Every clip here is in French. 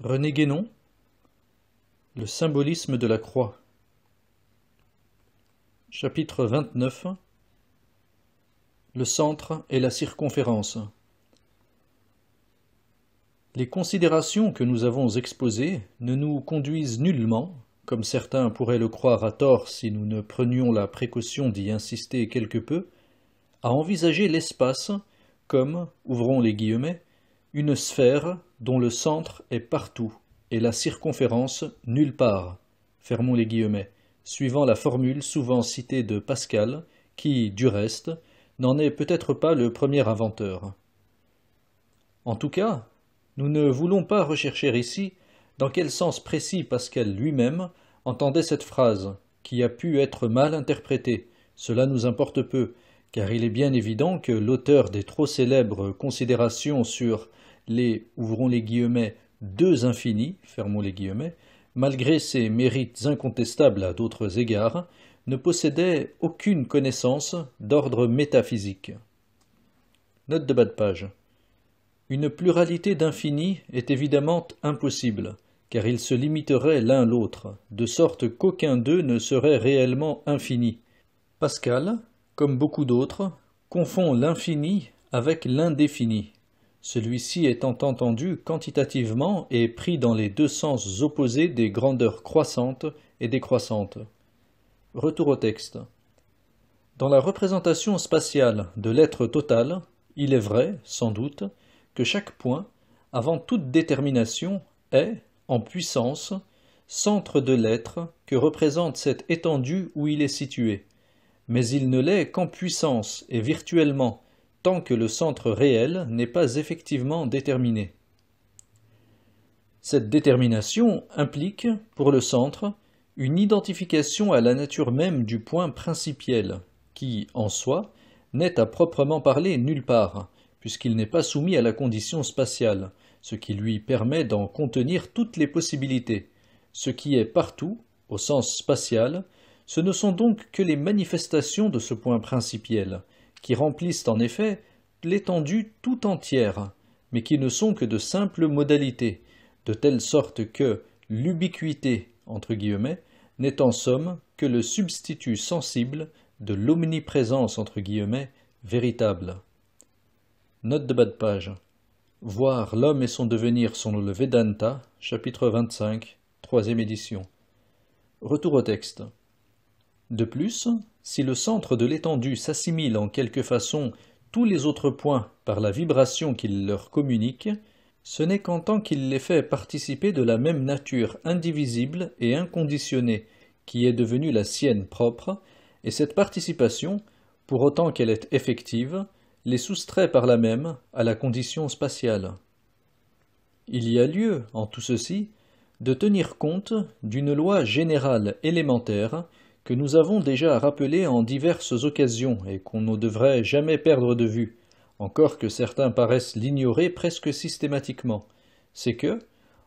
René Guénon Le symbolisme de la croix Chapitre 29 Le centre et la circonférence Les considérations que nous avons exposées ne nous conduisent nullement, comme certains pourraient le croire à tort si nous ne prenions la précaution d'y insister quelque peu, à envisager l'espace comme, ouvrons les guillemets, une sphère dont le centre est partout et la circonférence nulle part, fermons les guillemets, suivant la formule souvent citée de Pascal, qui, du reste, n'en est peut-être pas le premier inventeur. En tout cas, nous ne voulons pas rechercher ici dans quel sens précis Pascal lui-même entendait cette phrase, qui a pu être mal interprétée, cela nous importe peu, car il est bien évident que l'auteur des trop célèbres considérations sur les, ouvrons les guillemets, deux infinis, fermons les guillemets, malgré ses mérites incontestables à d'autres égards, ne possédait aucune connaissance d'ordre métaphysique. Note de bas de page. Une pluralité d'infinis est évidemment impossible, car ils se limiteraient l'un l'autre, de sorte qu'aucun d'eux ne serait réellement infini. Pascal, comme beaucoup d'autres, confond l'infini avec l'indéfini celui-ci étant entendu quantitativement et pris dans les deux sens opposés des grandeurs croissantes et décroissantes. Retour au texte. Dans la représentation spatiale de l'être total, il est vrai, sans doute, que chaque point, avant toute détermination, est, en puissance, centre de l'être que représente cette étendue où il est situé. Mais il ne l'est qu'en puissance et virtuellement, que le centre réel n'est pas effectivement déterminé. Cette détermination implique, pour le centre, une identification à la nature même du point principiel, qui, en soi, n'est à proprement parler nulle part, puisqu'il n'est pas soumis à la condition spatiale, ce qui lui permet d'en contenir toutes les possibilités. Ce qui est partout, au sens spatial, ce ne sont donc que les manifestations de ce point principiel, qui remplissent en effet l'étendue tout entière, mais qui ne sont que de simples modalités, de telle sorte que l'ubiquité, entre guillemets, n'est en somme que le substitut sensible de l'omniprésence, entre guillemets, véritable. Note de bas de page. Voir l'homme et son devenir sont le Vedanta, chapitre 25, troisième édition. Retour au texte. De plus, si le centre de l'étendue s'assimile en quelque façon tous les autres points par la vibration qu'il leur communique, ce n'est qu'en tant qu'il les fait participer de la même nature indivisible et inconditionnée qui est devenue la sienne propre, et cette participation, pour autant qu'elle est effective, les soustrait par la même à la condition spatiale. Il y a lieu, en tout ceci, de tenir compte d'une loi générale élémentaire que nous avons déjà rappelé en diverses occasions et qu'on ne devrait jamais perdre de vue, encore que certains paraissent l'ignorer presque systématiquement, c'est que,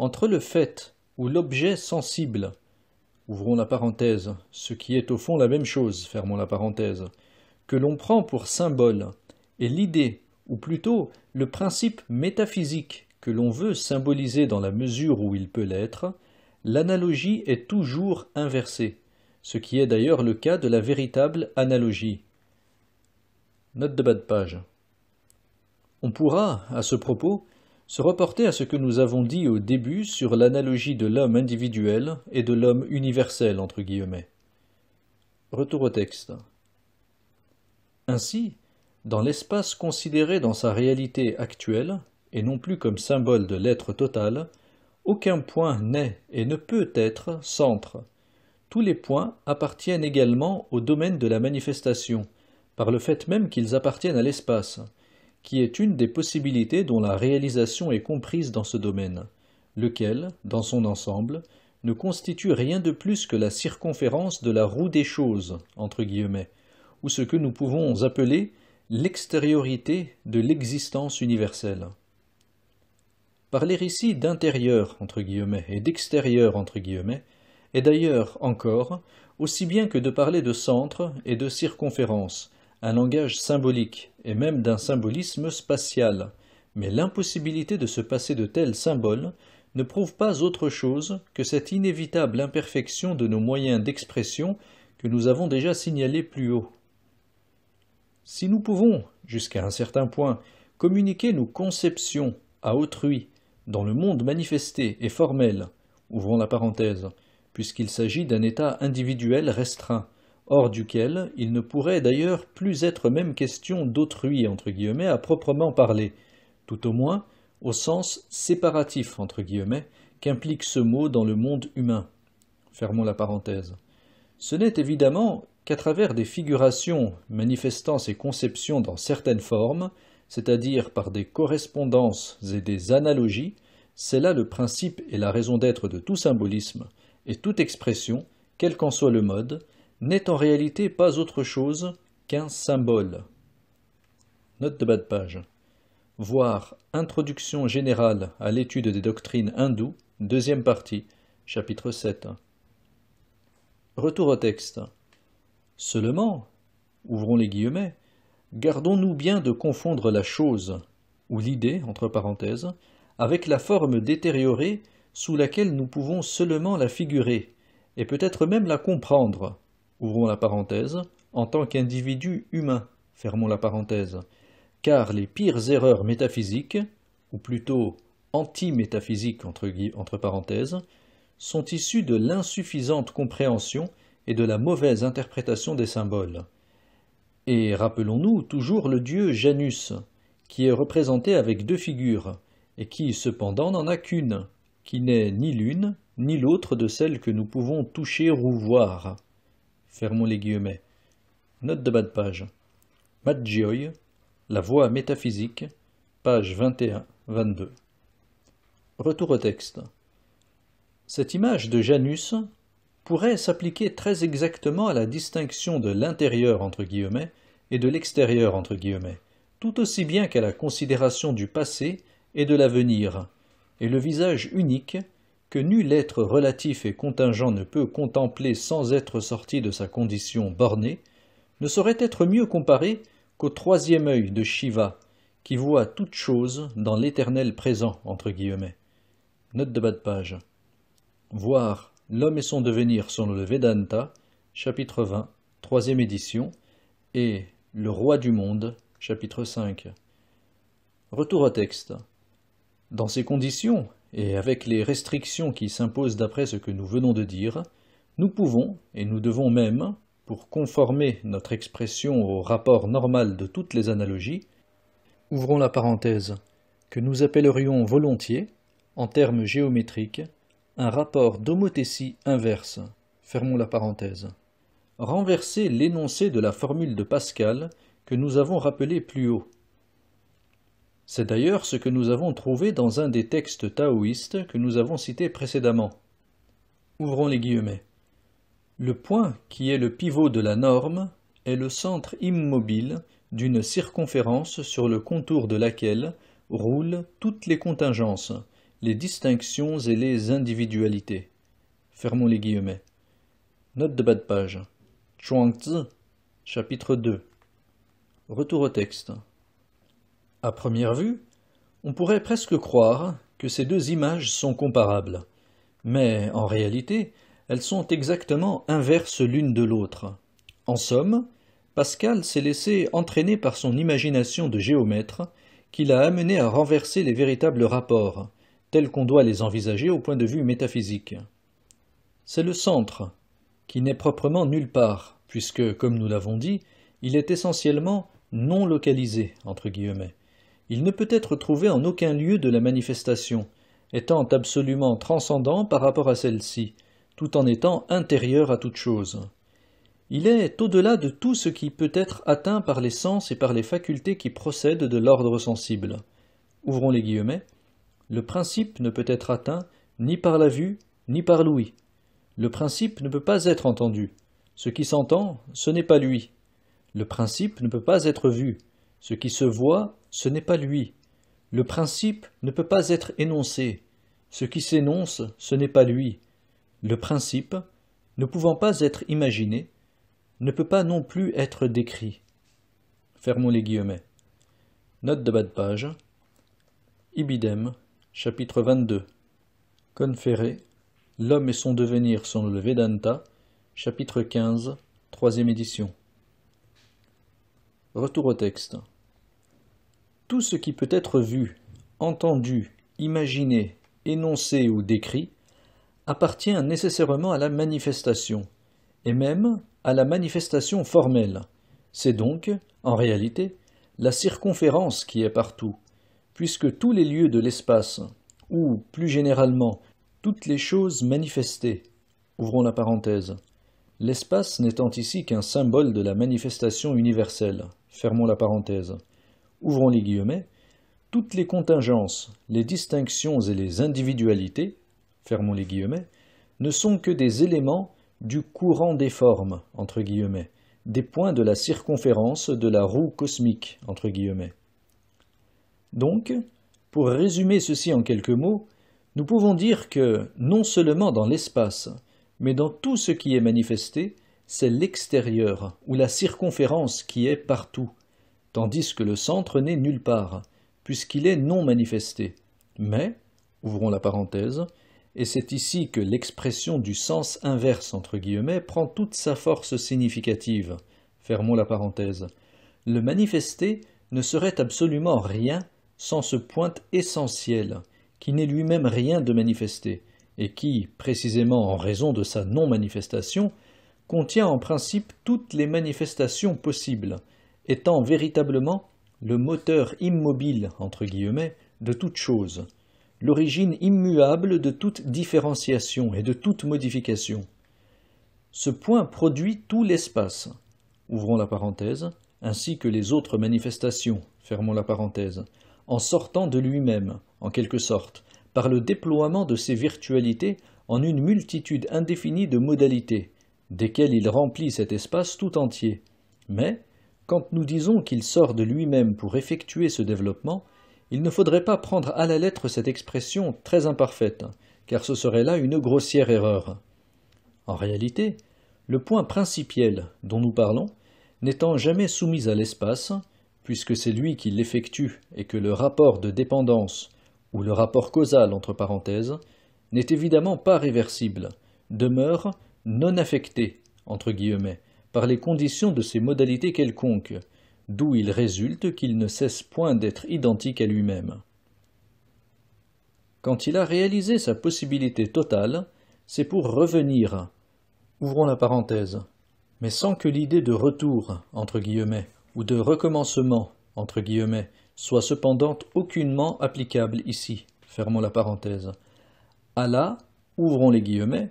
entre le fait ou l'objet sensible, ouvrons la parenthèse, ce qui est au fond la même chose, fermons la parenthèse, que l'on prend pour symbole, et l'idée, ou plutôt le principe métaphysique que l'on veut symboliser dans la mesure où il peut l'être, l'analogie est toujours inversée ce qui est d'ailleurs le cas de la véritable analogie. Note de bas de page. On pourra, à ce propos, se reporter à ce que nous avons dit au début sur l'analogie de l'homme individuel et de l'homme universel, entre guillemets. Retour au texte. Ainsi, dans l'espace considéré dans sa réalité actuelle, et non plus comme symbole de l'être total, aucun point n'est et ne peut être centre, tous les points appartiennent également au domaine de la manifestation, par le fait même qu'ils appartiennent à l'espace, qui est une des possibilités dont la réalisation est comprise dans ce domaine, lequel, dans son ensemble, ne constitue rien de plus que la circonférence de la roue des choses, entre guillemets, ou ce que nous pouvons appeler l'extériorité de l'existence universelle. Parler ici d'intérieur, entre guillemets, et d'extérieur, entre guillemets, et d'ailleurs encore, aussi bien que de parler de centre et de circonférence, un langage symbolique, et même d'un symbolisme spatial. Mais l'impossibilité de se passer de tels symboles ne prouve pas autre chose que cette inévitable imperfection de nos moyens d'expression que nous avons déjà signalée plus haut. Si nous pouvons, jusqu'à un certain point, communiquer nos conceptions à autrui dans le monde manifesté et formel, ouvrons la parenthèse, puisqu'il s'agit d'un état individuel restreint, hors duquel il ne pourrait d'ailleurs plus être même question d'autrui entre guillemets à proprement parler, tout au moins au sens séparatif entre guillemets qu'implique ce mot dans le monde humain. Fermons la parenthèse. Ce n'est évidemment qu'à travers des figurations manifestant ces conceptions dans certaines formes, c'est-à-dire par des correspondances et des analogies, c'est là le principe et la raison d'être de tout symbolisme, et toute expression, quel qu'en soit le mode, n'est en réalité pas autre chose qu'un symbole. Note de bas de page. Voir Introduction générale à l'étude des doctrines hindoues, deuxième partie, chapitre 7. Retour au texte. Seulement, ouvrons les guillemets, gardons-nous bien de confondre la chose, ou l'idée, entre parenthèses, avec la forme détériorée sous laquelle nous pouvons seulement la figurer, et peut-être même la comprendre, ouvrons la parenthèse, en tant qu'individu humain, fermons la parenthèse, car les pires erreurs métaphysiques, ou plutôt anti-métaphysiques entre, entre parenthèses, sont issues de l'insuffisante compréhension et de la mauvaise interprétation des symboles. Et rappelons-nous toujours le dieu Janus, qui est représenté avec deux figures, et qui cependant n'en a qu'une, qui n'est ni l'une ni l'autre de celles que nous pouvons toucher ou voir. Fermons les guillemets. Note de bas de page. La voie métaphysique, page 21-22. Retour au texte. Cette image de Janus pourrait s'appliquer très exactement à la distinction de l'intérieur entre guillemets et de l'extérieur entre guillemets, tout aussi bien qu'à la considération du passé et de l'avenir, et le visage unique que nul être relatif et contingent ne peut contempler sans être sorti de sa condition bornée, ne saurait être mieux comparé qu'au troisième œil de Shiva, qui voit toute chose dans l'éternel présent, entre guillemets. Note de bas de page. Voir L'homme et son devenir selon le Vedanta, chapitre 20, troisième édition, et Le roi du monde, chapitre 5. Retour au texte. Dans ces conditions, et avec les restrictions qui s'imposent d'après ce que nous venons de dire, nous pouvons, et nous devons même, pour conformer notre expression au rapport normal de toutes les analogies, ouvrons la parenthèse, que nous appellerions volontiers, en termes géométriques, un rapport d'homothétie inverse, fermons la parenthèse, renverser l'énoncé de la formule de Pascal que nous avons rappelé plus haut, c'est d'ailleurs ce que nous avons trouvé dans un des textes taoïstes que nous avons cités précédemment. Ouvrons les guillemets. Le point qui est le pivot de la norme est le centre immobile d'une circonférence sur le contour de laquelle roulent toutes les contingences, les distinctions et les individualités. Fermons les guillemets. Note de bas de page. Tzu, chapitre 2. Retour au texte. À première vue, on pourrait presque croire que ces deux images sont comparables, mais en réalité, elles sont exactement inverses l'une de l'autre. En somme, Pascal s'est laissé entraîner par son imagination de géomètre qui l'a amené à renverser les véritables rapports, tels qu'on doit les envisager au point de vue métaphysique. C'est le centre, qui n'est proprement nulle part, puisque, comme nous l'avons dit, il est essentiellement non localisé, entre guillemets, il ne peut être trouvé en aucun lieu de la manifestation, étant absolument transcendant par rapport à celle-ci, tout en étant intérieur à toute chose. Il est au-delà de tout ce qui peut être atteint par les sens et par les facultés qui procèdent de l'ordre sensible. Ouvrons les guillemets. Le principe ne peut être atteint ni par la vue, ni par l'ouïe. Le principe ne peut pas être entendu. Ce qui s'entend, ce n'est pas lui. Le principe ne peut pas être vu. Ce qui se voit ce n'est pas lui. Le principe ne peut pas être énoncé. Ce qui s'énonce, ce n'est pas lui. Le principe, ne pouvant pas être imaginé, ne peut pas non plus être décrit. Fermons les guillemets. Note de bas de page. Ibidem, chapitre 22. Conféré, L'homme et son devenir sont le Vedanta, chapitre 15, troisième édition. Retour au texte. Tout ce qui peut être vu, entendu, imaginé, énoncé ou décrit appartient nécessairement à la manifestation, et même à la manifestation formelle. C'est donc, en réalité, la circonférence qui est partout, puisque tous les lieux de l'espace, ou plus généralement toutes les choses manifestées, ouvrons la parenthèse, l'espace n'étant ici qu'un symbole de la manifestation universelle, fermons la parenthèse, ouvrons les guillemets, toutes les contingences, les distinctions et les individualités, fermons les guillemets, ne sont que des éléments du courant des formes, entre guillemets, des points de la circonférence de la roue cosmique, entre guillemets. Donc, pour résumer ceci en quelques mots, nous pouvons dire que, non seulement dans l'espace, mais dans tout ce qui est manifesté, c'est l'extérieur ou la circonférence qui est partout, tandis que le centre n'est nulle part, puisqu'il est non manifesté. Mais, ouvrons la parenthèse, et c'est ici que l'expression du sens inverse entre guillemets prend toute sa force significative. Fermons la parenthèse. Le manifesté ne serait absolument rien sans ce point essentiel, qui n'est lui-même rien de manifesté, et qui, précisément en raison de sa non-manifestation, contient en principe toutes les manifestations possibles, étant véritablement le moteur immobile, entre guillemets, de toute chose, l'origine immuable de toute différenciation et de toute modification. Ce point produit tout l'espace, ouvrons la parenthèse, ainsi que les autres manifestations, fermons la parenthèse, en sortant de lui-même, en quelque sorte, par le déploiement de ses virtualités en une multitude indéfinie de modalités, desquelles il remplit cet espace tout entier, mais quand nous disons qu'il sort de lui-même pour effectuer ce développement, il ne faudrait pas prendre à la lettre cette expression très imparfaite, car ce serait là une grossière erreur. En réalité, le point principiel dont nous parlons, n'étant jamais soumis à l'espace, puisque c'est lui qui l'effectue et que le rapport de dépendance, ou le rapport causal entre parenthèses, n'est évidemment pas réversible, demeure non affecté, entre guillemets, par les conditions de ses modalités quelconques, d'où il résulte qu'il ne cesse point d'être identique à lui-même. Quand il a réalisé sa possibilité totale, c'est pour revenir, ouvrons la parenthèse, mais sans que l'idée de retour, entre guillemets, ou de recommencement, entre guillemets, soit cependant aucunement applicable ici, fermons la parenthèse, à la, ouvrons les guillemets,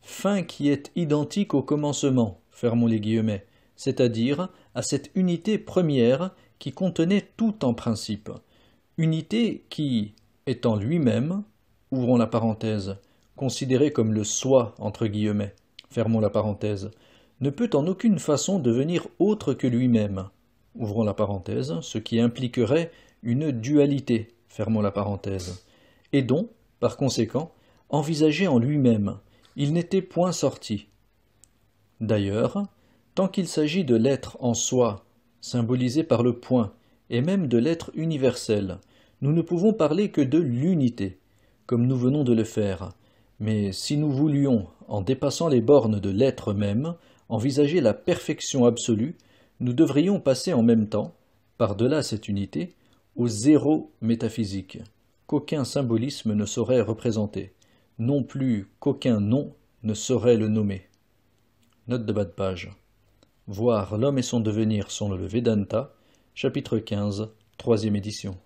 fin qui est identique au commencement, fermons les guillemets, c'est-à-dire à cette unité première qui contenait tout en principe, unité qui, étant lui-même, ouvrons la parenthèse, considéré comme le soi, entre guillemets, fermons la parenthèse, ne peut en aucune façon devenir autre que lui-même, ouvrons la parenthèse, ce qui impliquerait une dualité, fermons la parenthèse, et dont, par conséquent, envisagé en lui-même, il n'était point sorti, D'ailleurs, tant qu'il s'agit de l'être en soi, symbolisé par le point, et même de l'être universel, nous ne pouvons parler que de l'unité, comme nous venons de le faire. Mais si nous voulions, en dépassant les bornes de l'être même, envisager la perfection absolue, nous devrions passer en même temps, par-delà cette unité, au zéro métaphysique, qu'aucun symbolisme ne saurait représenter, non plus qu'aucun nom ne saurait le nommer. Note de bas de page. Voir l'homme et son devenir sont le Vedanta, chapitre 15, troisième édition.